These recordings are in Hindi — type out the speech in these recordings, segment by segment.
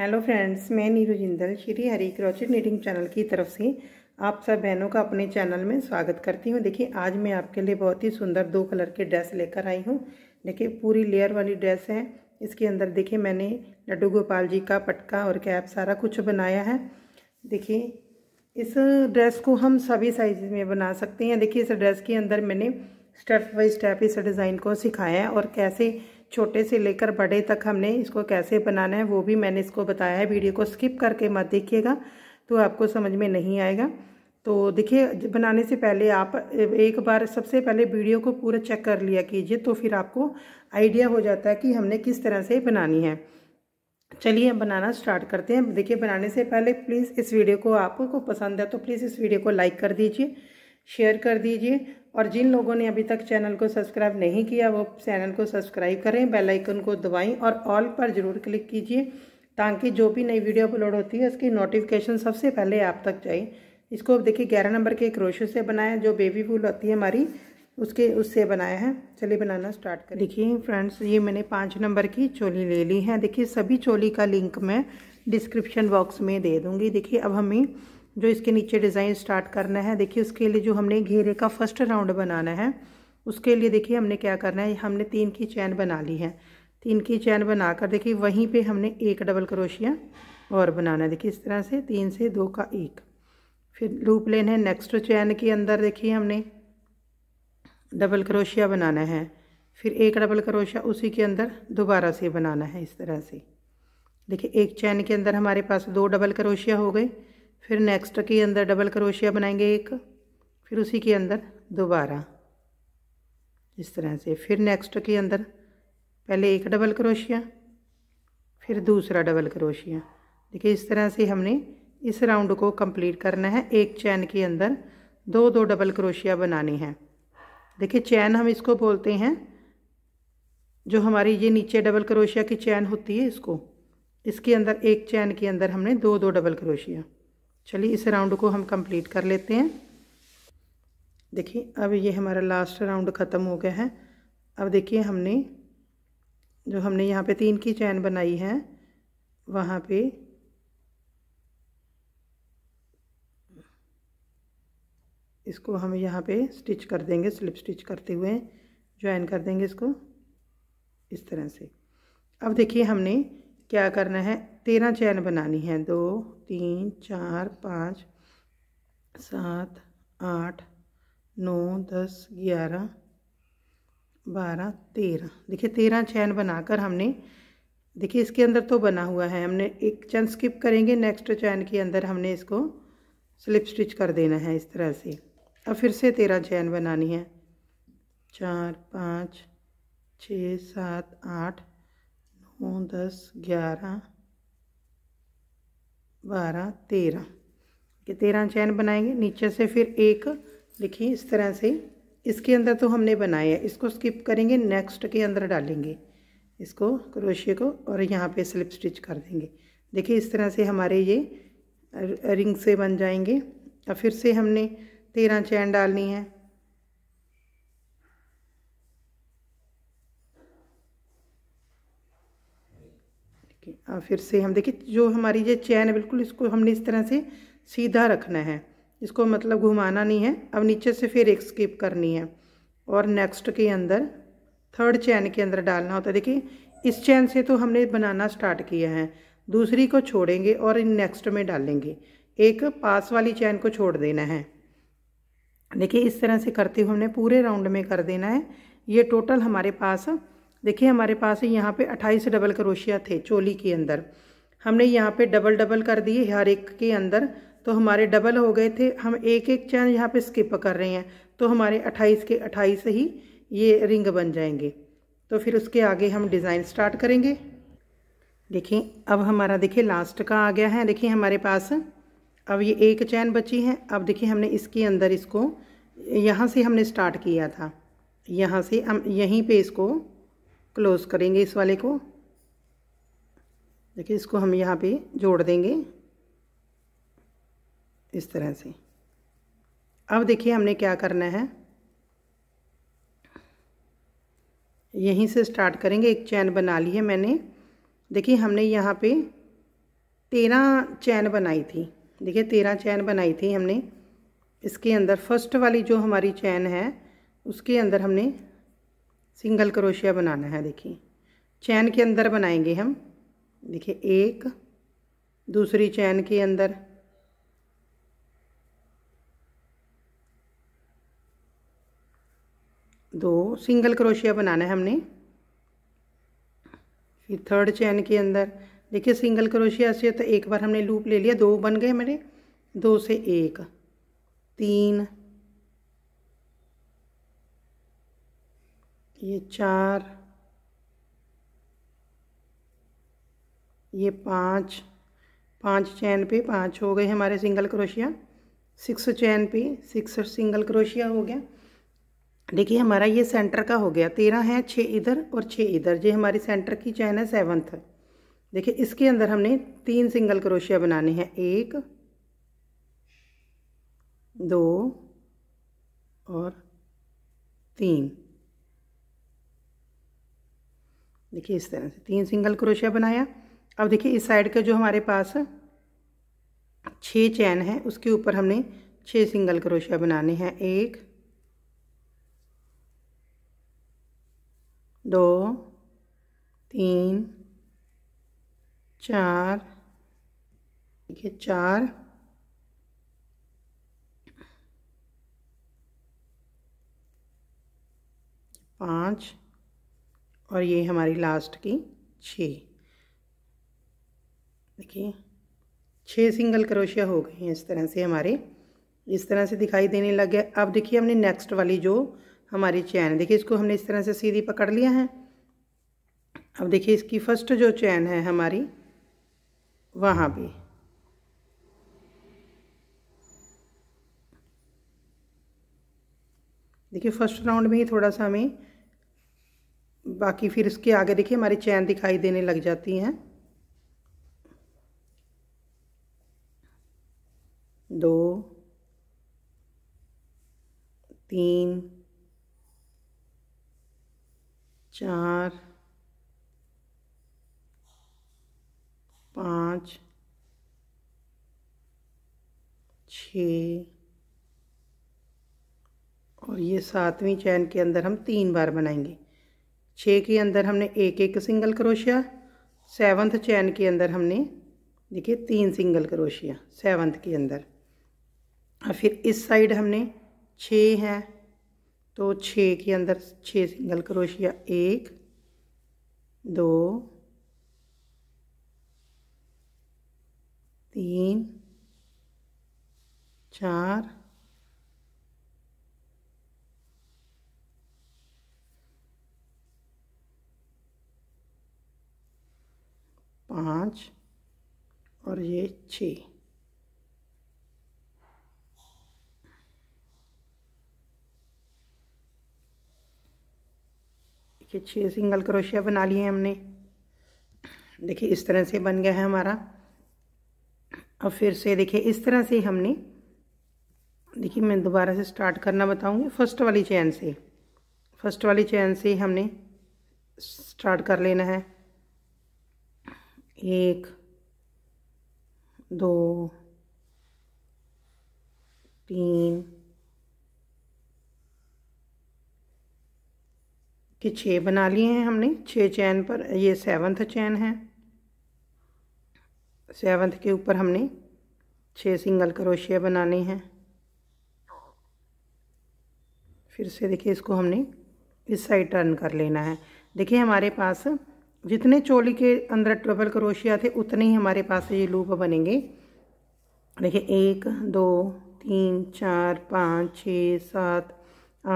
हेलो फ्रेंड्स मैं Neeru Jindal Shri Hari crochet knitting channel की तरफ से आप सब बहनों का अपने चैनल में स्वागत करती हूँ देखिए आज मैं आपके लिए बहुत ही सुंदर दो कलर के ड्रेस लेकर आई हूँ देखिए पूरी लेयर वाली ड्रेस है इसके अंदर देखिए मैंने लड्डू गोपाल जी का पटका और कैप सारा कुछ बनाया है देखिए इस ड्रेस को हम सभी साइज में बना सकते हैं देखिए इस ड्रेस के अंदर मैंने स्टेप बाई स्टेप इस डिज़ाइन को सिखाया है और कैसे छोटे से लेकर बड़े तक हमने इसको कैसे बनाना है वो भी मैंने इसको बताया है वीडियो को स्किप करके मत देखिएगा तो आपको समझ में नहीं आएगा तो देखिए बनाने से पहले आप एक बार सबसे पहले वीडियो को पूरा चेक कर लिया कीजिए तो फिर आपको आइडिया हो जाता है कि हमने किस तरह से बनानी है चलिए हम बनाना स्टार्ट करते हैं देखिए बनाने से पहले प्लीज़ इस वीडियो को आपको पसंद है तो प्लीज़ इस वीडियो को लाइक कर दीजिए शेयर कर दीजिए और जिन लोगों ने अभी तक चैनल को सब्सक्राइब नहीं किया वो चैनल को सब्सक्राइब करें बेल आइकन को दबाएं और ऑल पर ज़रूर क्लिक कीजिए ताकि जो भी नई वीडियो अपलोड होती है उसकी नोटिफिकेशन सबसे पहले आप तक जाए इसको अब देखिए ग्यारह नंबर के क्रोशे से बनाया जो बेबी फूल होती है हमारी उसके उससे बनाया है चलिए बनाना स्टार्ट करें देखिए फ्रेंड्स ये मैंने पाँच नंबर की चोली ले ली है देखिए सभी चोली का लिंक मैं डिस्क्रिप्शन बॉक्स में दे दूँगी देखिए अब हमें जो इसके नीचे डिज़ाइन स्टार्ट करना है देखिए उसके लिए जो हमने घेरे का फर्स्ट राउंड बनाना है उसके लिए देखिए हमने क्या करना है हमने तीन की चैन बना ली है तीन की चैन बनाकर देखिए वहीं पे हमने एक डबल क्रोशिया और बनाना है देखिए इस तरह से तीन से दो का एक फिर लूप लेन है नेक्स्ट चैन के अंदर देखिए हमने डबल करोशिया बनाना है फिर एक डबल करोशिया उसी के अंदर दोबारा से बनाना है इस तरह से देखिए एक चैन के अंदर हमारे पास दो डबल करोशिया हो गए फिर नेक्स्ट के अंदर डबल करोशिया बनाएंगे एक फिर उसी के अंदर दोबारा इस तरह से फिर नेक्स्ट के अंदर पहले एक डबल करोशिया फिर दूसरा डबल करोशिया देखिए इस तरह से हमने इस राउंड को कंप्लीट करना है एक चैन के अंदर दो दो डबल क्रोशिया बनाने हैं देखिए चैन हम इसको बोलते हैं जो हमारी ये नीचे डबल क्रोशिया की चैन होती है इसको इसके अंदर एक चैन के अंदर हमने दो दो डबल क्रोशिया चलिए इस राउंड को हम कंप्लीट कर लेते हैं देखिए अब ये हमारा लास्ट राउंड ख़त्म हो गया है अब देखिए हमने जो हमने यहाँ पे तीन की चैन बनाई है वहाँ पे इसको हम यहाँ पे स्टिच कर देंगे स्लिप स्टिच करते हुए ज्वाइन कर देंगे इसको इस तरह से अब देखिए हमने क्या करना है तेरह चैन बनानी है दो तीन चार पाँच सात आठ नौ दस ग्यारह बारह तेरह देखिए तेरह चैन बनाकर हमने देखिए इसके अंदर तो बना हुआ है हमने एक चैन स्किप करेंगे नेक्स्ट चैन के अंदर हमने इसको स्लिप स्टिच कर देना है इस तरह से अब फिर से तेरह चैन बनानी है चार पाँच छ सात आठ नौ दस ग्यारह बारह तेरह ये तेरह चैन बनाएंगे नीचे से फिर एक लिखिए इस तरह से इसके अंदर तो हमने बनाया है इसको स्किप करेंगे नेक्स्ट के अंदर डालेंगे इसको क्रोशिए को और यहाँ पे स्लिप स्टिच कर देंगे देखिए इस तरह से हमारे ये रिंग से बन जाएंगे और फिर से हमने तेरह चैन डालनी है हाँ, फिर से हम देखिए जो हमारी ये चैन है बिल्कुल इसको हमने इस तरह से सीधा रखना है इसको मतलब घुमाना नहीं है अब नीचे से फिर एक स्किप करनी है और नेक्स्ट के अंदर थर्ड चैन के अंदर डालना होता है देखिए इस चैन से तो हमने बनाना स्टार्ट किया है दूसरी को छोड़ेंगे और इन नेक्स्ट में डालेंगे एक पास वाली चैन को छोड़ देना है देखिए इस तरह से करते हुए हमने पूरे राउंड में कर देना है ये टोटल हमारे पास देखिए हमारे पास यहाँ पे अट्ठाईस डबल करोशिया थे चोली के अंदर हमने यहाँ पे डबल डबल कर दिए हर एक के अंदर तो हमारे डबल हो गए थे हम एक एक चैन यहाँ पे स्किप कर रहे हैं तो हमारे अट्ठाईस के अट्ठाईस ही ये रिंग बन जाएंगे तो फिर उसके आगे हम डिज़ाइन स्टार्ट करेंगे देखिए अब हमारा देखिए लास्ट का आ गया है देखिए हमारे पास अब ये एक चैन बची है अब देखिए हमने इसके अंदर इसको यहाँ से हमने स्टार्ट किया था यहाँ से हम यहीं पे इसको क्लोज़ करेंगे इस वाले को देखिए इसको हम यहाँ पे जोड़ देंगे इस तरह से अब देखिए हमने क्या करना है यहीं से स्टार्ट करेंगे एक चैन बना ली है मैंने देखिए हमने यहाँ पे तेरह चैन बनाई थी देखिए तेरह चैन बनाई थी हमने इसके अंदर फर्स्ट वाली जो हमारी चैन है उसके अंदर हमने सिंगल क्रोशिया बनाना है देखिए चैन के अंदर बनाएंगे हम देखिए एक दूसरी चैन के अंदर दो सिंगल क्रोशिया बनाना है हमने फिर थर्ड चैन के अंदर देखिए सिंगल क्रोशिया से तो एक बार हमने लूप ले लिया दो बन गए मेरे दो से एक तीन ये चार ये पाँच पांच चैन पे पांच हो गए हमारे सिंगल क्रोशिया सिक्स चैन पे सिक्स सिंगल क्रोशिया हो गया देखिए हमारा ये सेंटर का हो गया तेरह है छः इधर और छः इधर ये हमारी सेंटर की चैन है सेवन्थ देखिए इसके अंदर हमने तीन सिंगल क्रोशिया बनाने हैं एक दो और तीन देखिए इस तरह से तीन सिंगल क्रोशिया बनाया अब देखिए इस साइड का जो हमारे पास छः चैन है उसके ऊपर हमने छः सिंगल क्रोशिया बनाने हैं एक दो तीन चार देखिए चार पाँच और ये हमारी लास्ट की छः देखिए छः सिंगल क्रोशिया हो गए हैं इस तरह से हमारे इस तरह से दिखाई देने लग गया अब देखिए हमने नेक्स्ट वाली जो हमारी चैन देखिए इसको हमने इस तरह से सीधी पकड़ लिया है अब देखिए इसकी फर्स्ट जो चैन है हमारी वहाँ भी देखिए फर्स्ट राउंड में ही थोड़ा सा हमें बाकी फिर इसके आगे देखिए हमारी चैन दिखाई देने लग जाती हैं दो तीन चार पाँच छ और ये सातवीं चैन के अंदर हम तीन बार बनाएंगे छः के अंदर हमने एक एक सिंगल करोशिया सेवन्थ चैन के अंदर हमने देखिए तीन सिंगल करोशिया सेवन्थ के अंदर और फिर इस साइड हमने छः हैं तो छः के अंदर छः सिंगल करोशिया एक दो तीन चार पाँच और ये छ देखिए छः सिंगल क्रोशिया बना लिए हमने देखिए इस तरह से बन गया है हमारा अब फिर से देखिए इस तरह से हमने देखिए मैं दोबारा से स्टार्ट करना बताऊंगी फर्स्ट वाली चैन से फर्स्ट वाली चैन से हमने स्टार्ट कर लेना है एक दो तीन के छः बना लिए हैं हमने छः चैन पर ये सेवन्थ चैन है सेवन्थ के ऊपर हमने छः सिंगल करोशिया बनाने हैं फिर से देखिए इसको हमने इस साइड टर्न कर लेना है देखिए हमारे पास जितने चोली के अंदर ट्रबल क्रोशिया थे उतने ही हमारे पास ये लूप बनेंगे देखिए एक दो तीन चार पाँच छः सात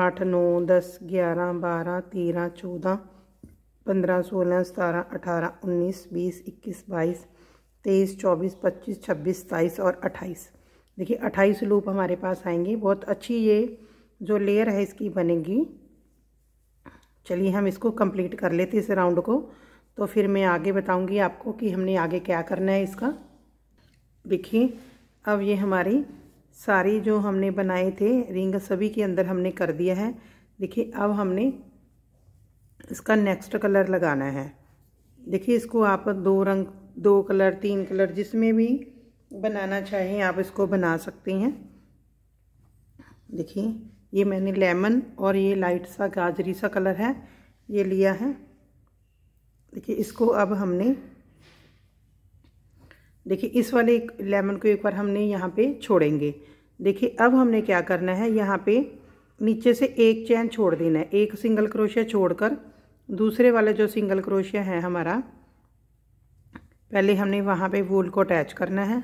आठ नौ दस ग्यारह बारह तेरह चौदह पंद्रह सोलह सतारह अठारह उन्नीस बीस इक्कीस बाईस तेईस चौबीस पच्चीस छब्बीस सताईस और अट्ठाईस देखिए अट्ठाईस लूप हमारे पास आएंगे बहुत अच्छी ये जो लेयर है इसकी बनेगी चलिए हम इसको कंप्लीट कर लेते हैं इस राउंड को तो फिर मैं आगे बताऊंगी आपको कि हमने आगे क्या करना है इसका देखिए अब ये हमारी सारी जो हमने बनाए थे रिंग सभी के अंदर हमने कर दिया है देखिए अब हमने इसका नेक्स्ट कलर लगाना है देखिए इसको आप दो रंग दो कलर तीन कलर जिसमें भी बनाना चाहें आप इसको बना सकते हैं देखिए ये मैंने लेमन और ये लाइट सा गाजरी सा कलर है ये लिया है देखिए इसको अब हमने देखिए इस वाले लेमन को एक बार हमने यहाँ पे छोड़ेंगे देखिए अब हमने क्या करना है यहाँ पे नीचे से एक चैन छोड़ देना है एक सिंगल क्रोशिया छोड़कर दूसरे वाला जो सिंगल क्रोशिया है हमारा पहले हमने वहाँ पे वूल को अटैच करना है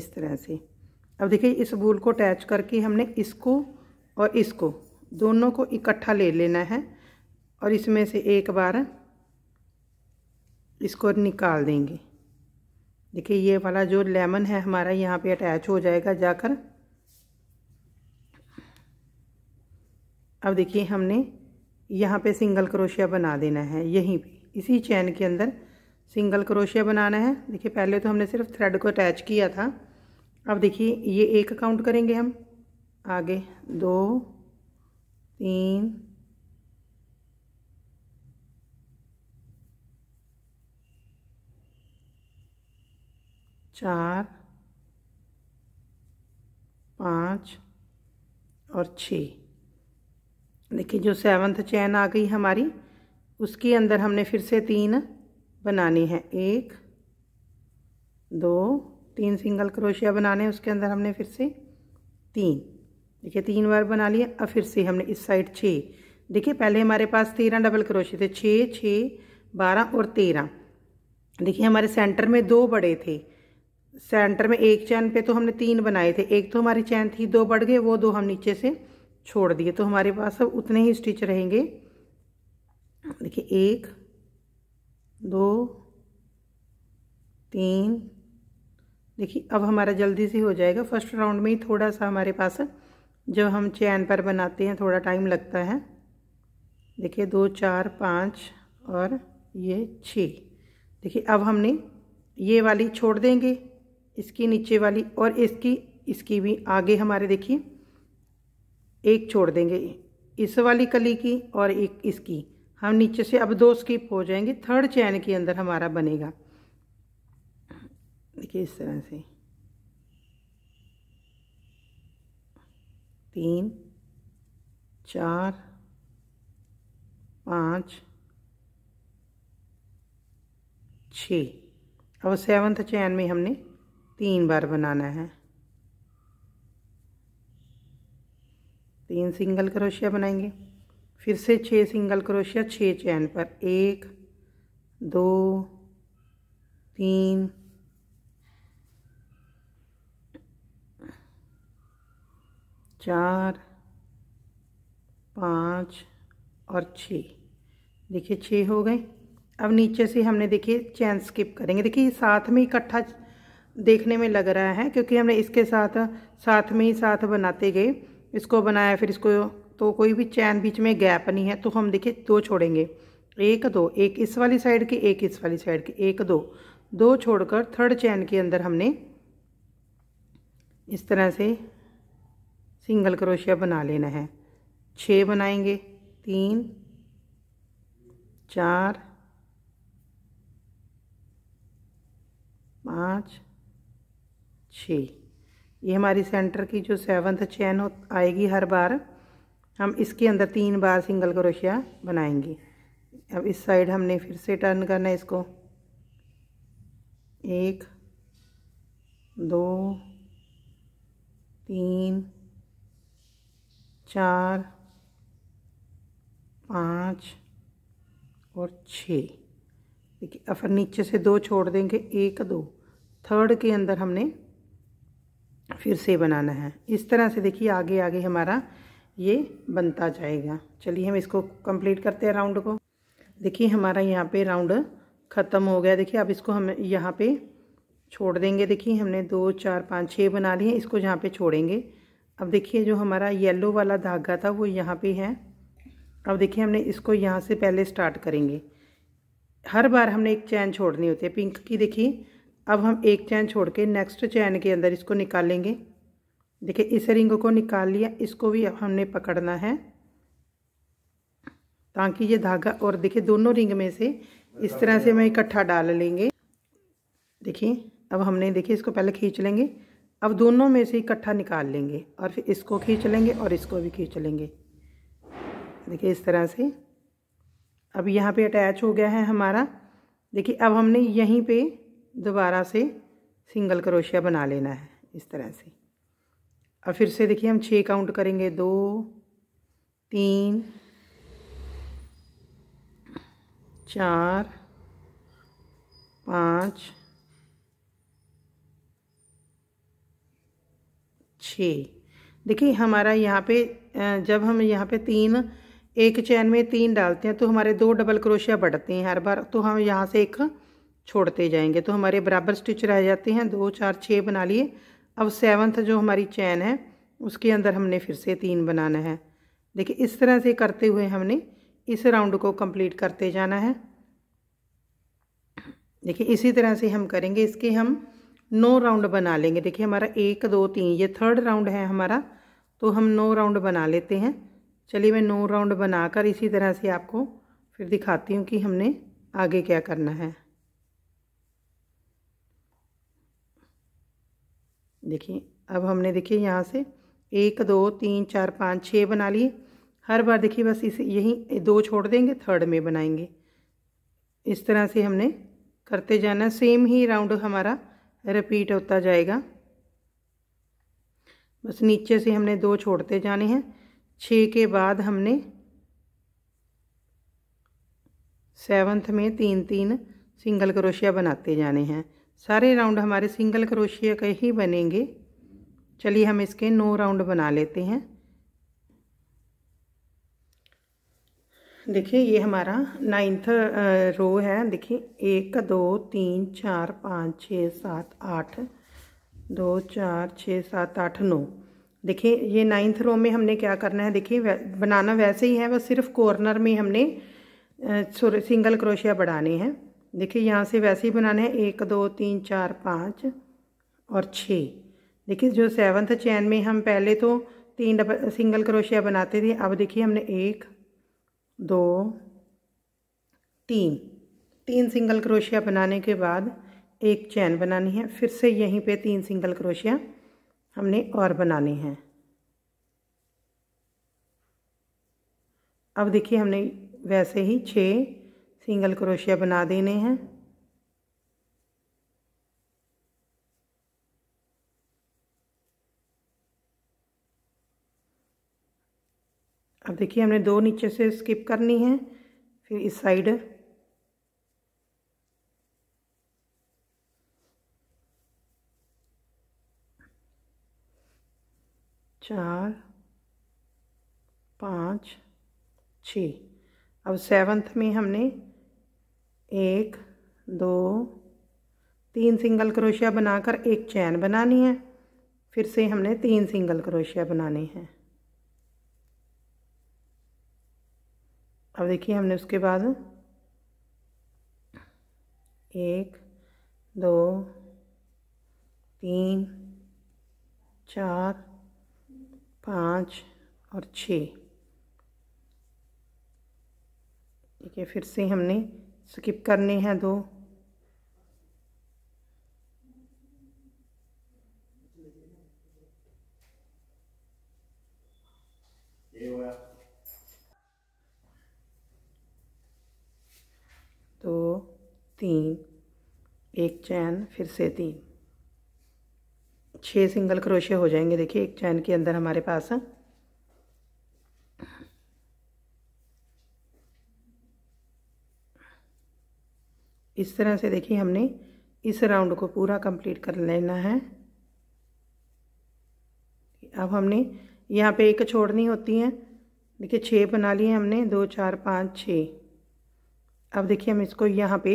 इस तरह से अब देखिए इस वूल को अटैच करके हमने इसको और इसको दोनों को इकट्ठा ले लेना है और इसमें से एक बार इसको निकाल देंगे देखिए ये वाला जो लेमन है हमारा यहाँ पे अटैच हो जाएगा जाकर अब देखिए हमने यहाँ पे सिंगल क्रोशिया बना देना है यहीं पे इसी चैन के अंदर सिंगल क्रोशिया बनाना है देखिए पहले तो हमने सिर्फ थ्रेड को अटैच किया था अब देखिए ये एक काउंट करेंगे हम आगे दो तीन चार पाँच और छ देखिए जो सेवन्थ चैन आ गई हमारी उसके अंदर हमने फिर से तीन बनाने हैं एक दो तीन सिंगल क्रोशिया बनाने हैं उसके अंदर हमने फिर से तीन देखिए तीन बार बना लिया अब फिर से हमने इस साइड छः देखिए पहले हमारे पास तेरह डबल क्रोशिया थे छः छः बारह और तेरह देखिए हमारे सेंटर में दो बड़े थे सेंटर में एक चैन पे तो हमने तीन बनाए थे एक तो हमारी चैन थी दो बढ़ गए वो दो हम नीचे से छोड़ दिए तो हमारे पास अब उतने ही स्टिच रहेंगे देखिए एक दो तीन देखिए अब हमारा जल्दी से हो जाएगा फर्स्ट राउंड में ही थोड़ा सा हमारे पास जब हम चैन पर बनाते हैं थोड़ा टाइम लगता है देखिए दो चार पाँच और ये छः देखिए अब हमने ये वाली छोड़ देंगे इसकी नीचे वाली और इसकी इसकी भी आगे हमारे देखिए एक छोड़ देंगे इस वाली कली की और एक इसकी हम नीचे से अब दो स्किप हो जाएंगे थर्ड चैन के अंदर हमारा बनेगा देखिए इस तरह से तीन चार पाँच छ अब सेवन्थ चैन में हमने तीन बार बनाना है तीन सिंगल क्रोशिया बनाएंगे फिर से छः सिंगल क्रोशिया छः चैन पर एक दो तीन चार पाँच और छः देखिए छः हो गए अब नीचे से हमने देखिए चैन स्किप करेंगे देखिए साथ में इकट्ठा देखने में लग रहा है क्योंकि हमने इसके साथ साथ में ही साथ बनाते गए इसको बनाया फिर इसको तो कोई भी चैन बीच में गैप नहीं है तो हम देखिए दो छोड़ेंगे एक दो एक इस वाली साइड की एक इस वाली साइड की एक दो दो छोड़कर थर्ड चैन के अंदर हमने इस तरह से सिंगल क्रोशिया बना लेना है छः बनाएंगे तीन चार पाँच छः ये हमारी सेंटर की जो सेवन्थ चैन हो आएगी हर बार हम इसके अंदर तीन बार सिंगल क्रोशिया बनाएंगे अब इस साइड हमने फिर से टर्न करना है इसको एक दो तीन चार पाँच और छः देखिए अब नीचे से दो छोड़ देंगे एक दो थर्ड के अंदर हमने फिर से बनाना है इस तरह से देखिए आगे आगे हमारा ये बनता जाएगा चलिए हम इसको कंप्लीट करते हैं राउंड को देखिए हमारा यहाँ पे राउंड ख़त्म हो गया देखिए अब इसको हम यहाँ पे छोड़ देंगे देखिए हमने दो चार पाँच छः बना लिए इसको यहाँ पे छोड़ेंगे अब देखिए जो हमारा येलो वाला धागा था वो यहाँ पे है अब देखिए हमने इसको यहाँ से पहले स्टार्ट करेंगे हर बार हमने एक चैन छोड़नी होती है पिंक की देखिए अब हम एक चैन छोड़ के नेक्स्ट चैन के अंदर इसको निकालेंगे देखिए इस रिंग को निकाल लिया इसको भी अब हमने पकड़ना है ताकि ये धागा और देखिए दोनों रिंग में से इस तरह से हम इकट्ठा डाल लेंगे देखिए अब हमने देखिए इसको पहले खींच लेंगे अब दोनों में से इकट्ठा निकाल लेंगे और फिर इसको खींच लेंगे और इसको भी खींच लेंगे देखिए इस तरह से अब यहाँ पे अटैच हो गया है हमारा देखिए अब हमने यहीं पे दोबारा से सिंगल क्रोशिया बना लेना है इस तरह से अब फिर से देखिए हम छः काउंट करेंगे दो तीन चार पाँच छ देखिए हमारा यहाँ पे जब हम यहाँ पे तीन एक चैन में तीन डालते हैं तो हमारे दो डबल क्रोशिया बढ़ते हैं हर बार तो हम यहाँ से एक छोड़ते जाएंगे तो हमारे बराबर स्टिच रह जाते हैं दो चार छः बना लिए अब सेवन्थ जो हमारी चैन है उसके अंदर हमने फिर से तीन बनाना है देखिए इस तरह से करते हुए हमने इस राउंड को कंप्लीट करते जाना है देखिए इसी तरह से हम करेंगे इसके हम नौ राउंड बना लेंगे देखिए हमारा एक दो तीन ये थर्ड राउंड है हमारा तो हम नौ राउंड बना लेते हैं चलिए मैं नौ राउंड बनाकर इसी तरह से आपको फिर दिखाती हूँ कि हमने आगे क्या करना है देखिए अब हमने देखिए यहाँ से एक दो तीन चार पाँच छः बना लिए हर बार देखिए बस इसे यही दो छोड़ देंगे थर्ड में बनाएंगे इस तरह से हमने करते जाना सेम ही राउंड हमारा रिपीट होता जाएगा बस नीचे से हमने दो छोड़ते जाने हैं छः के बाद हमने सेवन्थ में तीन तीन सिंगल क्रोशिया बनाते जाने हैं सारे राउंड हमारे सिंगल क्रोशिया के ही बनेंगे चलिए हम इसके नौ राउंड बना लेते हैं देखिए ये हमारा नाइन्थ रो है देखिए एक दो तीन चार पाँच छः सात आठ दो चार छः सात आठ नौ देखिए ये नाइन्थ रो में हमने क्या करना है देखिए बनाना वैसे ही है बस सिर्फ कॉर्नर में हमने सिंगल क्रोशिया बढ़ाने हैं देखिए यहाँ से वैसे ही बनाना है एक दो तीन चार पाँच और छः देखिए जो सेवन्थ चैन में हम पहले तो तीन डबल सिंगल क्रोशिया बनाते थे अब देखिए हमने एक दो तीन तीन सिंगल क्रोशिया बनाने के बाद एक चैन बनानी है फिर से यहीं पे तीन सिंगल क्रोशिया हमने और बनानी हैं अब देखिए हमने वैसे ही छः सिंगल क्रोशिया बना देने हैं अब देखिए हमने दो नीचे से स्किप करनी है फिर इस साइड चार पाँच छ अब सेवन्थ में हमने एक दो तीन सिंगल क्रोशिया बनाकर एक चैन बनानी है फिर से हमने तीन सिंगल क्रोशिया बनाने हैं अब देखिए हमने उसके बाद एक दो तीन चार पाँच और छ ठीक है फिर से हमने स्किप करनी है दो दो तीन एक चैन फिर से तीन छह सिंगल क्रोशे हो जाएंगे देखिए एक चैन के अंदर हमारे पास इस तरह से देखिए हमने इस राउंड को पूरा कंप्लीट कर लेना है अब हमने यहाँ पे एक छोड़नी होती है देखिए छः बना लिए हमने दो चार पाँच छः अब देखिए हम इसको यहाँ पे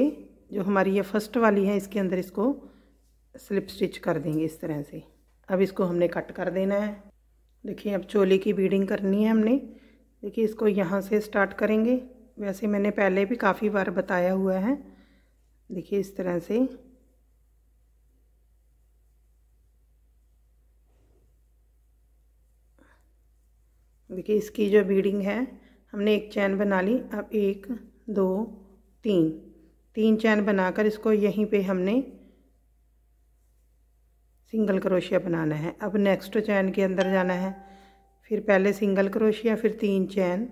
जो हमारी ये फर्स्ट वाली है इसके अंदर इसको स्लिप स्टिच कर देंगे इस तरह से अब इसको हमने कट कर देना है देखिए अब चोली की बीडिंग करनी है हमने देखिए इसको यहाँ से स्टार्ट करेंगे वैसे मैंने पहले भी काफ़ी बार बताया हुआ है देखिए इस तरह से देखिए इसकी जो बीडिंग है हमने एक चैन बना ली अब एक दो तीन तीन चैन बनाकर इसको यहीं पे हमने सिंगल क्रोशिया बनाना है अब नेक्स्ट चैन के अंदर जाना है फिर पहले सिंगल क्रोशिया फिर तीन चैन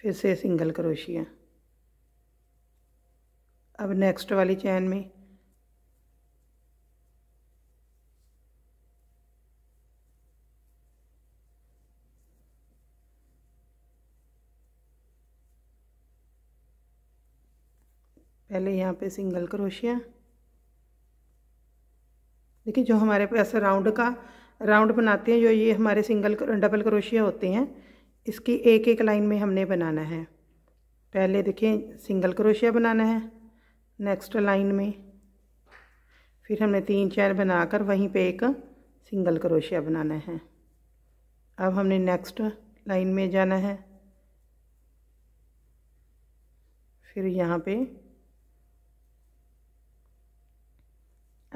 फिर से सिंगल क्रोशिया अब नेक्स्ट वाली चैन में पहले यहाँ पे सिंगल क्रोशिया देखिए जो हमारे पास राउंड का राउंड बनाते हैं जो ये हमारे सिंगल डबल क्रोशिया होते हैं इसकी एक एक लाइन में हमने बनाना है पहले देखिए सिंगल क्रोशिया बनाना है नेक्स्ट लाइन में फिर हमने तीन चार बनाकर वहीं पे एक सिंगल क्रोशिया बनाना है अब हमने नेक्स्ट लाइन में जाना है फिर यहाँ पे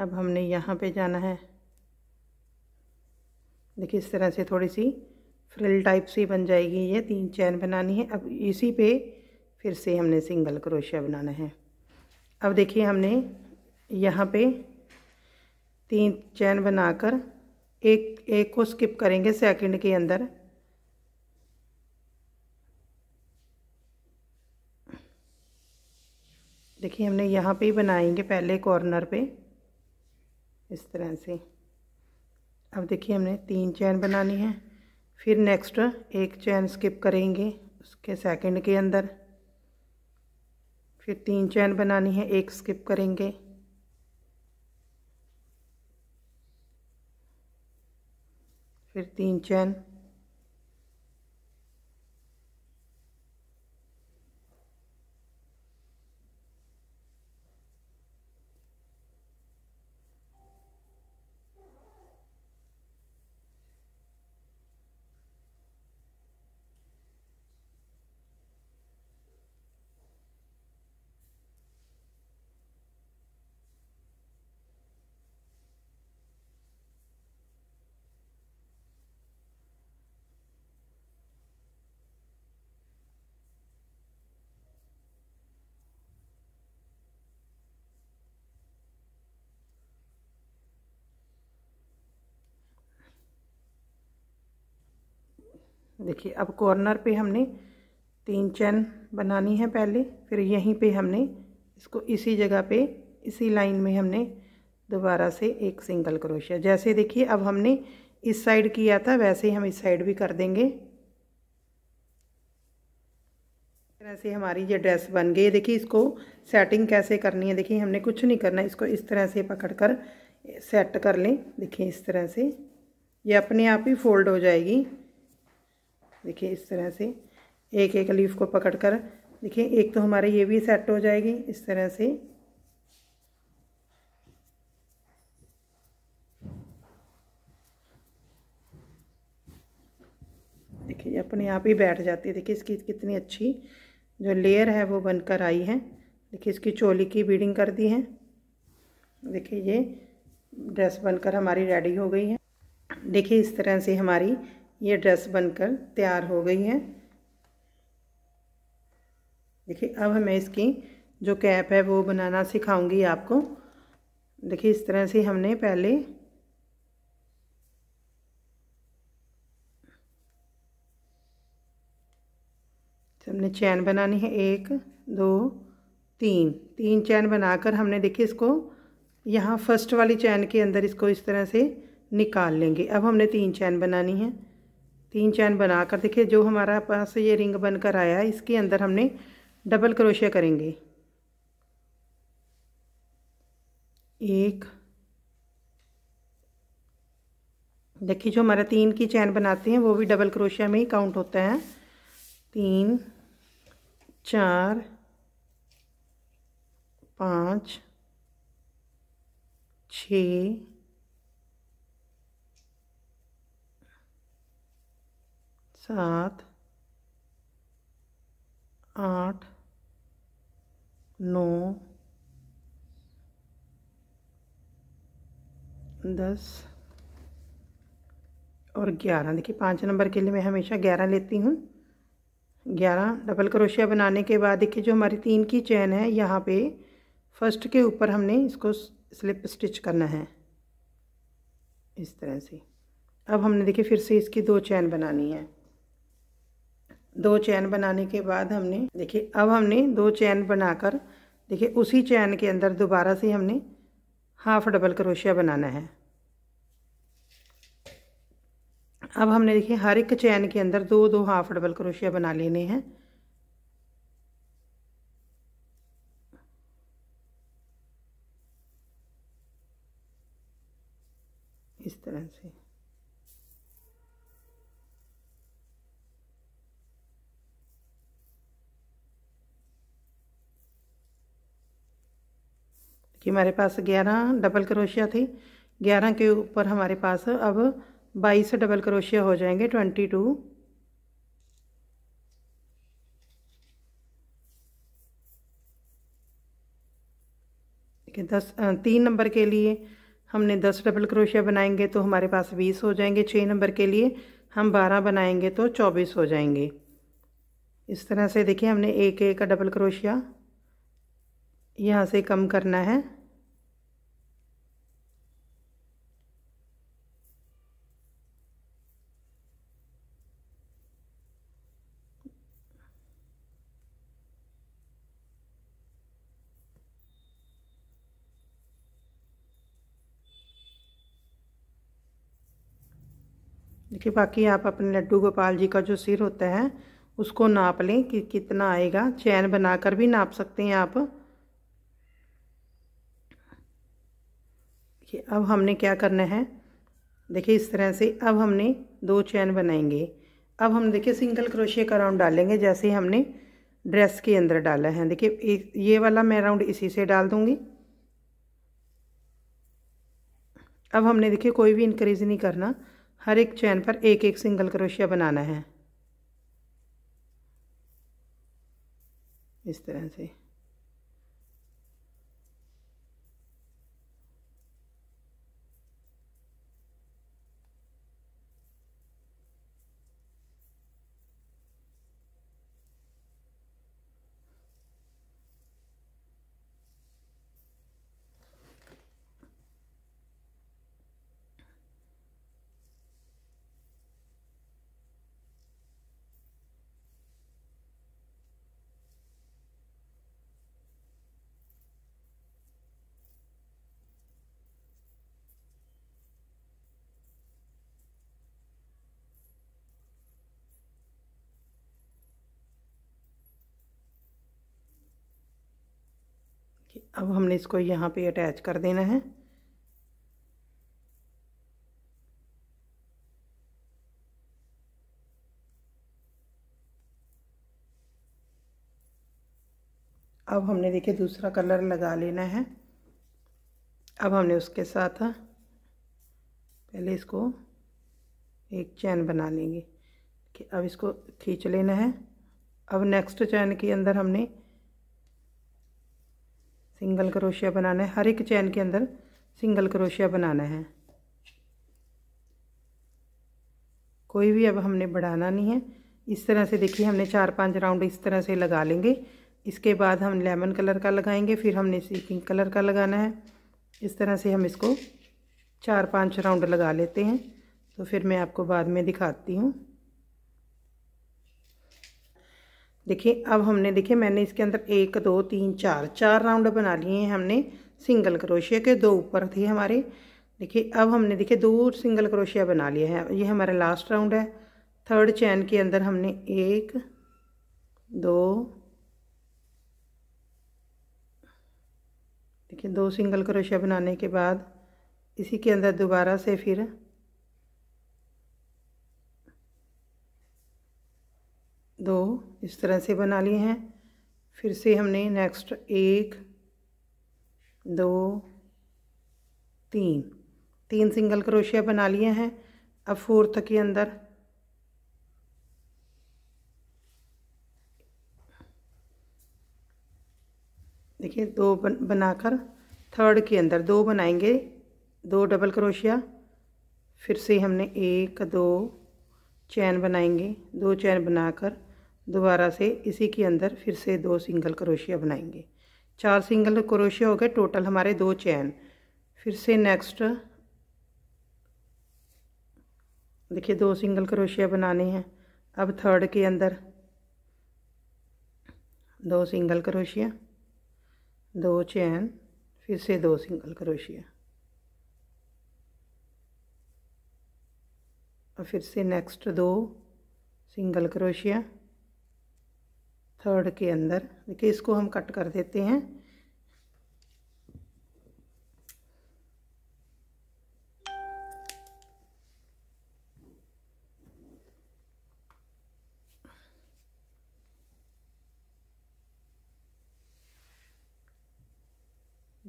अब हमने यहाँ पे जाना है देखिए इस तरह से थोड़ी सी फ्रिल टाइप सी बन जाएगी ये तीन चैन बनानी है अब इसी पे फिर से हमने सिंगल क्रोशिया बनाना है अब देखिए हमने यहाँ पे तीन चैन बनाकर एक एक को स्किप करेंगे सेकंड के अंदर देखिए हमने यहाँ पे ही बनाएंगे पहले कॉर्नर पे इस तरह से अब देखिए हमने तीन चैन बनानी है फिर नेक्स्ट एक चैन स्किप करेंगे उसके सेकंड के अंदर फिर तीन चैन बनानी है एक स्किप करेंगे फिर तीन चैन देखिए अब कॉर्नर पे हमने तीन चैन बनानी है पहले फिर यहीं पे हमने इसको इसी जगह पे इसी लाइन में हमने दोबारा से एक सिंगल क्रोशिया जैसे देखिए अब हमने इस साइड किया था वैसे ही हम इस साइड भी कर देंगे तरह से हमारी ये ड्रेस बन गई देखिए इसको सेटिंग कैसे करनी है देखिए हमने कुछ नहीं करना इसको इस तरह से पकड़ कर सेट कर लें देखिए इस तरह से ये अपने आप ही फोल्ड हो जाएगी देखिए इस तरह से एक एक लीफ को पकड़कर देखिए एक तो हमारे ये भी सेट हो जाएगी इस तरह से देखिए अपने आप ही बैठ जाती है देखिए इसकी कितनी अच्छी जो लेयर है वो बनकर आई है देखिए इसकी चोली की बीडिंग कर दी है देखिए ये ड्रेस बनकर हमारी रेडी हो गई है देखिए इस तरह से हमारी ये ड्रेस बनकर तैयार हो गई है देखिए अब हमें इसकी जो कैप है वो बनाना सिखाऊंगी आपको देखिए इस तरह से हमने पहले हमने चैन बनानी है एक दो तीन तीन चैन बनाकर हमने देखिए इसको यहाँ फर्स्ट वाली चैन के अंदर इसको इस तरह से निकाल लेंगे अब हमने तीन चैन बनानी है तीन चैन बनाकर देखिए जो हमारा पास ये रिंग बनकर आया है इसके अंदर हमने डबल क्रोशिया करेंगे एक देखिए जो हमारा तीन की चैन बनाते हैं वो भी डबल क्रोशिया में ही काउंट होता है तीन चार पाँच छ सात आठ नौ दस और ग्यारह देखिए पाँच नंबर के लिए मैं हमेशा ग्यारह लेती हूँ ग्यारह डबल क्रोशिया बनाने के बाद देखिए जो हमारी तीन की चैन है यहाँ पे फर्स्ट के ऊपर हमने इसको स्लिप स्टिच करना है इस तरह से अब हमने देखिए फिर से इसकी दो चैन बनानी है दो चैन बनाने के बाद हमने देखिए अब हमने दो चैन बनाकर देखिए उसी चैन के अंदर दोबारा से हमने हाफ डबल क्रोशिया बनाना है अब हमने देखिए हर एक चैन के अंदर दो दो हाफ डबल क्रोशिया बना लेने हैं इस तरह से कि हमारे पास ग्यारह डबल करोशिया थी ग्यारह के ऊपर हमारे पास अब बाईस डबल करोशिया हो जाएंगे ट्वेंटी टू दस तीन नंबर के लिए हमने दस डबल क्रोशिया बनाएंगे तो हमारे पास बीस हो जाएंगे छः नंबर के लिए हम बारह बनाएंगे तो चौबीस हो जाएंगे इस तरह से देखिए हमने एक एक का डबल क्रोशिया यहाँ से कम करना है देखिए बाकी आप अपने लड्डू गोपाल जी का जो सिर होता है उसको नाप लें कि कितना आएगा चैन बनाकर भी नाप सकते हैं आप देखिए अब हमने क्या करना है देखिए इस तरह से अब हमने दो चैन बनाएंगे अब हम देखिए सिंगल क्रोशिया का राउंड डालेंगे जैसे ही हमने ड्रेस के अंदर डाला है देखिए ये वाला मैं राउंड इसी से डाल दूंगी अब हमने देखिए कोई भी इंक्रीज़ नहीं करना हर एक चैन पर एक एक सिंगल क्रोशिया बनाना है इस तरह से अब हमने इसको यहाँ पे अटैच कर देना है अब हमने देखिए दूसरा कलर लगा लेना है अब हमने उसके साथ पहले इसको एक चैन बना लेंगे कि अब इसको खींच लेना है अब नेक्स्ट चैन के अंदर हमने सिंगल क्रोशिया बनाना है हर एक चैन के अंदर सिंगल क्रोशिया बनाना है कोई भी अब हमने बढ़ाना नहीं है इस तरह से देखिए हमने चार पांच राउंड इस तरह से लगा लेंगे इसके बाद हम लेमन कलर का लगाएंगे फिर हमने इसी पिंक कलर का लगाना है इस तरह से हम इसको चार पांच राउंड लगा लेते हैं तो फिर मैं आपको बाद में दिखाती हूँ देखिए अब हमने देखिए मैंने इसके अंदर एक दो तीन चार चार राउंड बना लिए हैं हमने सिंगल क्रोशिया के दो ऊपर थे हमारे देखिए अब हमने देखिए दो सिंगल क्रोशिया बना लिए हैं ये हमारा लास्ट राउंड है थर्ड चैन के अंदर हमने एक दो देखिए दो सिंगल क्रोशिया बनाने के बाद इसी के अंदर दोबारा से फिर दो इस तरह से बना लिए हैं फिर से हमने नेक्स्ट एक दो तीन तीन सिंगल क्रोशिया बना लिए हैं अब फोर्थ के अंदर देखिए दो बन बनाकर थर्ड के अंदर दो बनाएंगे दो डबल क्रोशिया फिर से हमने एक दो चैन बनाएंगे दो चैन बनाकर दोबारा से इसी के अंदर फिर से दो सिंगल क्रोशिया बनाएंगे चार सिंगल क्रोशिया हो गए टोटल हमारे दो चैन फिर से नेक्स्ट देखिए दो सिंगल क्रोशिया बनाने हैं अब थर्ड के अंदर दो सिंगल क्रोशिया दो चैन फिर से दो सिंगल क्रोशिया और फिर से नेक्स्ट दो सिंगल क्रोशिया थर्ड के अंदर देखिए इसको हम कट कर देते हैं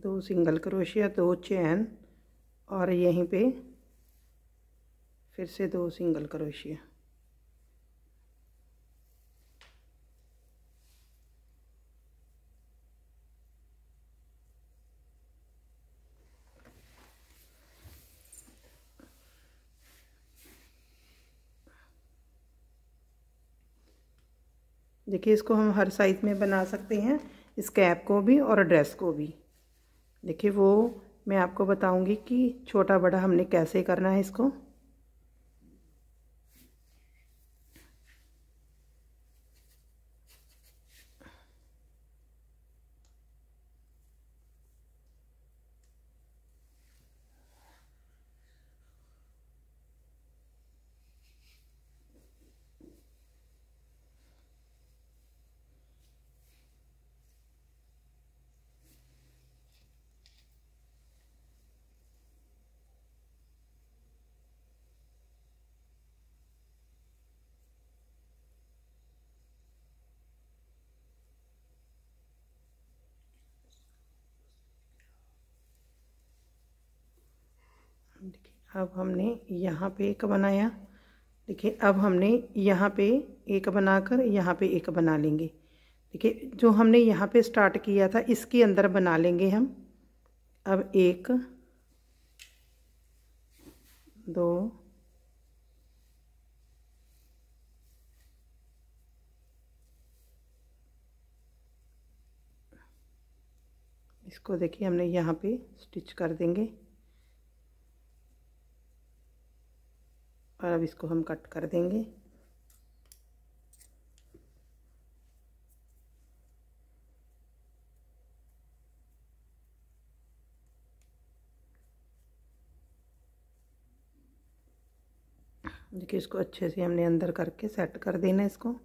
दो सिंगल क्रोशिया दो चैन और यहीं पे फिर से दो सिंगल क्रोशिया देखिए इसको हम हर साइज़ में बना सकते हैं इस कैप को भी और ड्रेस को भी देखिए वो मैं आपको बताऊंगी कि छोटा बड़ा हमने कैसे करना है इसको अब हमने यहाँ पे एक बनाया देखिए अब हमने यहाँ पे एक बनाकर यहाँ पे एक बना लेंगे देखिए जो हमने यहाँ पे स्टार्ट किया था इसके अंदर बना लेंगे हम अब एक दो इसको देखिए हमने यहाँ पे स्टिच कर देंगे और अब इसको हम कट कर देंगे देखिए इसको अच्छे से हमने अंदर करके सेट कर देना इसको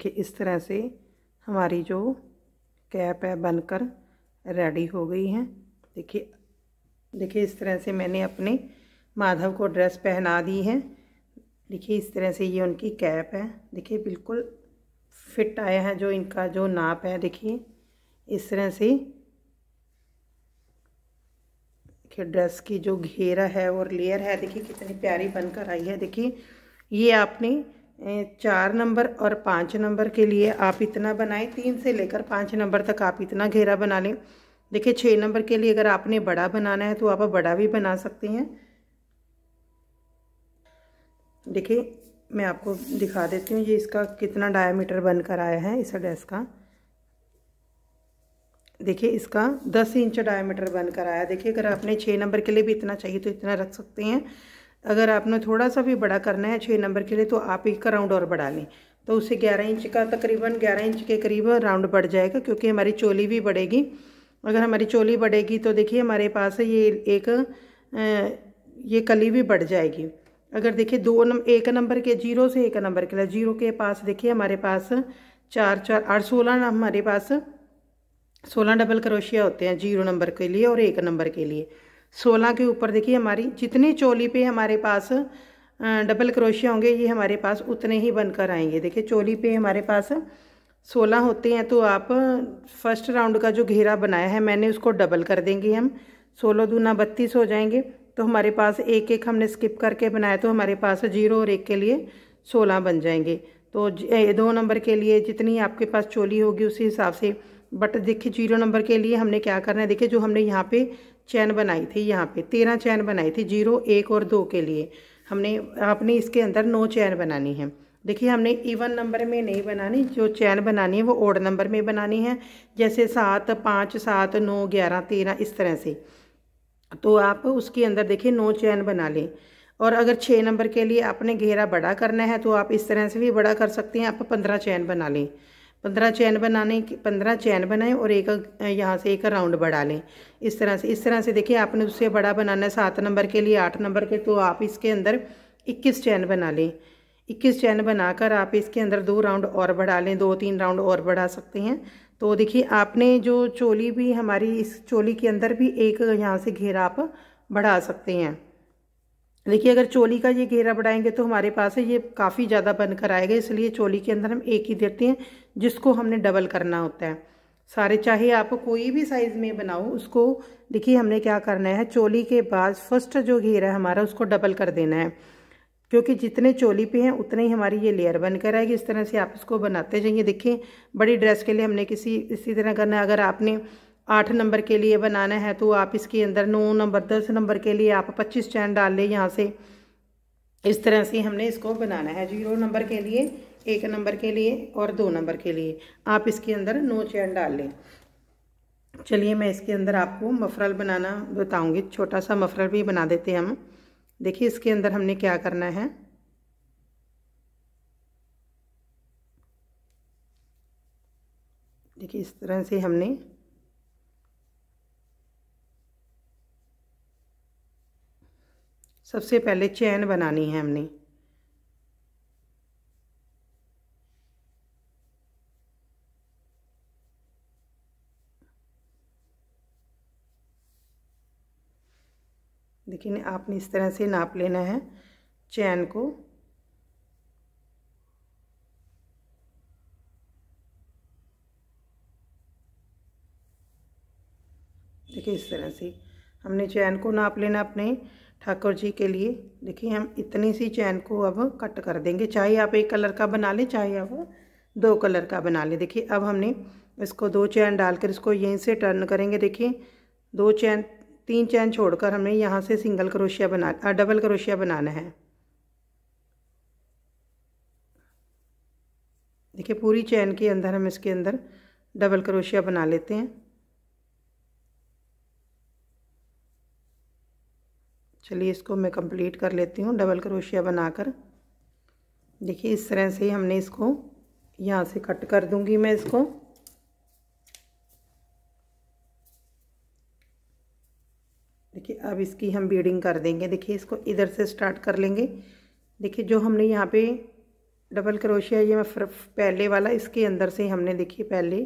देखिए इस तरह से हमारी जो कैप है बनकर रेडी हो गई है देखिए देखिए इस तरह से मैंने अपने माधव को ड्रेस पहना दी है देखिए इस तरह से ये उनकी कैप है देखिए बिल्कुल फिट आया है जो इनका जो नाप है देखिए इस तरह से देखिए ड्रेस की जो घेरा है और लेयर है देखिए कितनी प्यारी बनकर आई है देखिए ये आपने चार नंबर और पाँच नंबर के लिए आप इतना बनाएं तीन से लेकर पाँच नंबर तक आप इतना घेरा बना लें देखिए छः नंबर के लिए अगर आपने बड़ा बनाना है तो आप बड़ा भी बना सकते हैं देखिए मैं आपको दिखा देती हूँ ये इसका कितना डायामीटर बनकर आया है इस ड्रेस का देखिए इसका दस इंच डायमीटर बनकर आया देखिए अगर आपने छः नंबर के लिए भी इतना चाहिए तो इतना रख सकते हैं अगर आपने थोड़ा सा भी बड़ा करना है छः नंबर के लिए तो आप एक का राउंड और बढ़ा लें तो उससे ग्यारह इंच का तकरीबन ग्यारह इंच के करीब राउंड बढ़ जाएगा क्योंकि हमारी चोली भी बढ़ेगी अगर हमारी चोली बढ़ेगी तो देखिए हमारे पास ये एक ये कली भी बढ़ जाएगी अगर देखिए दो नम, एक नंबर के जीरो से एक नंबर के लिए जीरो के पास देखिए हमारे पास चार चार आठ सोलह हमारे पास सोलह डबल करोशिया होते हैं जीरो नंबर के लिए और एक नंबर के लिए सोलह के ऊपर देखिए हमारी जितनी चोली पे हमारे पास डबल क्रोशिया होंगे ये हमारे पास उतने ही बनकर आएंगे देखिए चोली पे हमारे पास सोलह होते हैं तो आप फर्स्ट राउंड का जो घेरा बनाया है मैंने उसको डबल कर देंगे हम सोलह दूना बत्तीस हो जाएंगे तो हमारे पास एक एक हमने स्किप करके बनाया तो हमारे पास जीरो और एक के लिए सोलह बन जाएंगे तो दो नंबर के लिए जितनी आपके पास चोली होगी उसी हिसाब से बट देखिए जीरो नंबर के लिए हमने क्या करना है देखिए जो हमने यहाँ पे चैन बनाई थी यहाँ पे तेरह चैन बनाई थी जीरो एक और दो के लिए हमने आपने इसके अंदर नौ चैन बनानी है देखिए हमने इवन नंबर में नहीं बनानी जो चैन बनानी है वो ओड नंबर में बनानी है जैसे सात पाँच सात नौ ग्यारह तेरह इस तरह से तो आप उसके अंदर देखिए नौ चैन बना लें और अगर छः नंबर के लिए आपने घेरा बड़ा करना है तो आप इस तरह से भी बड़ा कर सकते हैं आप पंद्रह चैन बना लें पंद्रह चैन बनाने के पंद्रह चैन बनाएं और एक यहाँ से एक राउंड बढ़ा लें इस तरह से इस तरह से देखिए आपने उससे बड़ा बनाना है सात नंबर के लिए आठ नंबर के तो आप इसके अंदर इक्कीस चैन बना लें इक्कीस चैन बनाकर आप इसके अंदर दो राउंड और बढ़ा लें दो तीन राउंड और बढ़ा सकते हैं तो देखिए आपने जो चोली भी हमारी इस चोली के अंदर भी एक यहाँ से घेरा आप बढ़ा सकते हैं देखिए अगर चोली का ये घेरा बढ़ाएंगे तो हमारे पास ये काफ़ी ज़्यादा बनकर आएगा इसलिए चोली के अंदर हम एक ही देते हैं जिसको हमने डबल करना होता है सारे चाहे आप कोई भी साइज़ में बनाओ उसको देखिए हमने क्या करना है चोली के बाद फर्स्ट जो घेरा है हमारा उसको डबल कर देना है क्योंकि जितने चोली पे हैं उतने ही हमारी ये लेयर बनकर आएगी इस तरह से आप इसको बनाते जाइए देखिए बड़ी ड्रेस के लिए हमने किसी इसी तरह करना है अगर आपने आठ नंबर के लिए बनाना है तो आप इसके अंदर नौ नंबर दस नंबर के लिए आप पच्चीस चैन डाल लें यहाँ से इस तरह से हमने इसको बनाना है जीरो नंबर के लिए एक नंबर के लिए और दो नंबर के लिए आप इसके अंदर नो चैन डाल लें चलिए मैं इसके अंदर आपको मफरल बनाना बताऊंगी छोटा सा मफरल भी बना देते हैं हम देखिए इसके अंदर हमने क्या करना है देखिए इस तरह से हमने सबसे पहले चैन बनानी है हमने लेकिन आपने इस तरह से नाप लेना है चैन को देखिए इस तरह से हमने चैन को नाप लेना अपने ठाकुर जी के लिए देखिए हम इतनी सी चैन को अब कट कर देंगे चाहे आप एक कलर का बना लें चाहे आप दो कलर का बना लें देखिए अब हमने इसको दो चैन डालकर इसको यहीं से टर्न करेंगे देखिए दो चैन तीन चैन छोड़कर हमने यहाँ से सिंगल करोशिया बना डबल करोशिया बनाना है देखिए पूरी चैन के अंदर हम इसके अंदर डबल करोशिया बना लेते हैं चलिए इसको मैं कंप्लीट कर लेती हूँ डबल करोशिया बनाकर देखिए इस तरह से हमने इसको यहाँ से कट कर दूँगी मैं इसको देखिए अब इसकी हम बीडिंग कर देंगे देखिए इसको इधर से स्टार्ट कर लेंगे देखिए जो हमने यहाँ पे डबल क्रोशिया ये मैं पहले वाला इसके अंदर से हमने देखिए पहले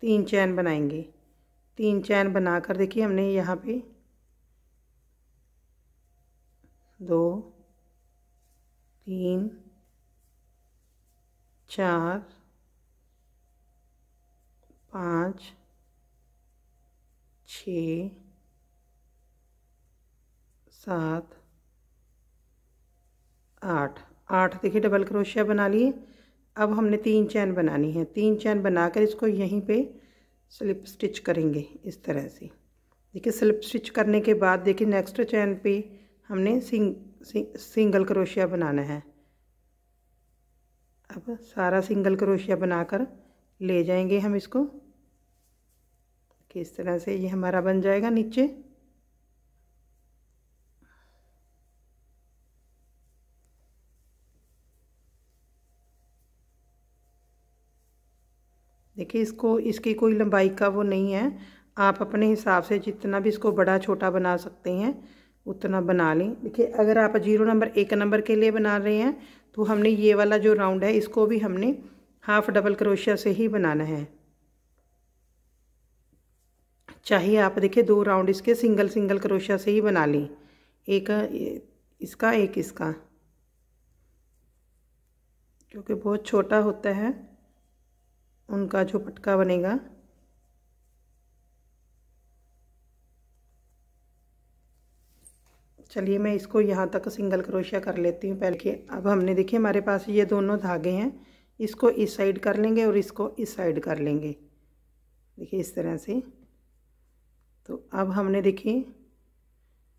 तीन चैन बनाएंगे तीन चैन बनाकर देखिए हमने यहाँ पे दो तीन चार पाँच छ सात आठ आठ देखिए डबल क्रोशिया बना लिए अब हमने तीन चैन बनानी है तीन चैन बनाकर इसको यहीं पे स्लिप स्टिच करेंगे इस तरह से देखिए स्लिप स्टिच करने के बाद देखिए नेक्स्ट चैन पे हमने सिंग, सिंग सिंगल क्रोशिया बनाना है अब सारा सिंगल क्रोशिया बनाकर ले जाएंगे हम इसको देखिए इस तरह से ये हमारा बन जाएगा नीचे देखिए इसको इसकी कोई लंबाई का वो नहीं है आप अपने हिसाब से जितना भी इसको बड़ा छोटा बना सकते हैं उतना बना लें देखिए अगर आप जीरो नंबर एक नंबर के लिए बना रहे हैं तो हमने ये वाला जो राउंड है इसको भी हमने हाफ़ डबल क्रोशिया से ही बनाना है चाहे आप देखिए दो राउंड इसके सिंगल सिंगल क्रोशिया से ही बना लें एक इसका एक इसका क्योंकि बहुत छोटा होता है उनका जो पटका बनेगा चलिए मैं इसको यहाँ तक सिंगल क्रोशिया कर लेती हूँ पहले के अब हमने देखिए हमारे पास ये दोनों धागे हैं इसको इस साइड कर लेंगे और इसको इस साइड कर लेंगे देखिए इस तरह से तो अब हमने देखिए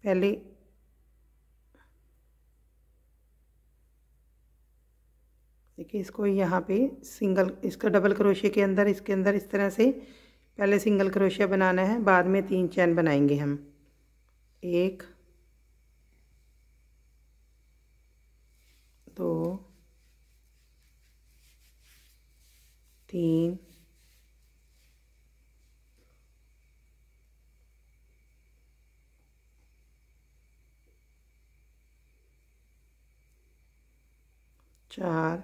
पहले देखिए इसको यहाँ पे सिंगल इसका डबल क्रोशिया के अंदर इसके अंदर इस तरह से पहले सिंगल क्रोशिया बनाना है बाद में तीन चैन बनाएंगे हम एक दो तीन चार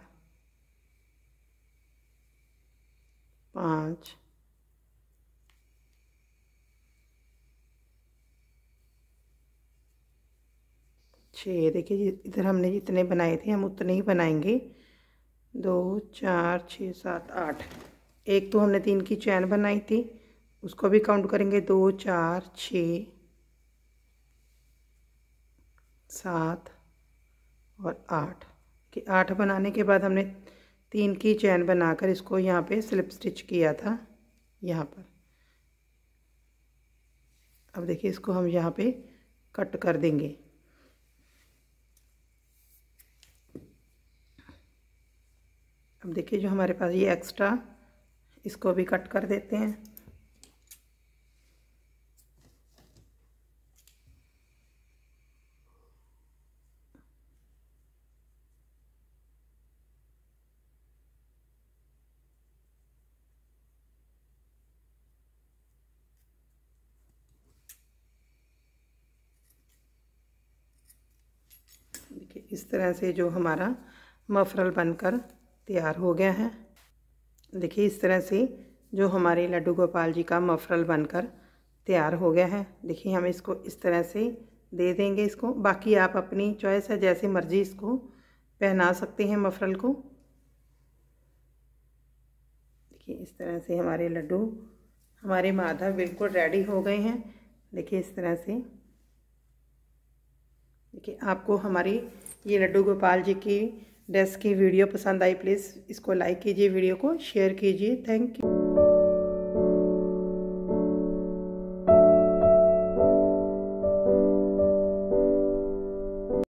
पाँच छः देखिए इधर हमने जितने बनाए थे हम उतने ही बनाएंगे दो चार छः सात आठ एक तो हमने तीन की चैन बनाई थी उसको भी काउंट करेंगे दो चार छ सात और आठ कि आठ बनाने के बाद हमने तीन की चैन बनाकर इसको यहाँ पे स्लिप स्टिच किया था यहाँ पर अब देखिए इसको हम यहाँ पे कट कर देंगे अब देखिए जो हमारे पास ये एक्स्ट्रा इसको भी कट कर देते हैं तरह से जो हमारा मफरल बनकर तैयार हो गया है देखिए इस तरह से जो हमारे लड्डू गोपाल जी का मफरल बनकर तैयार हो गया है देखिए हम इसको इस तरह से दे देंगे इसको बाकी आप अपनी चॉइस है जैसे मर्जी इसको पहना सकते हैं मफरल को देखिए इस तरह से हमारे लड्डू हमारे माधव बिल्कुल रेडी हो गए हैं देखिए इस तरह से देखिए आपको हमारी ये लड्डू गोपाल जी की ड्रेस की वीडियो पसंद आई प्लीज़ इसको लाइक कीजिए वीडियो को शेयर कीजिए थैंक यू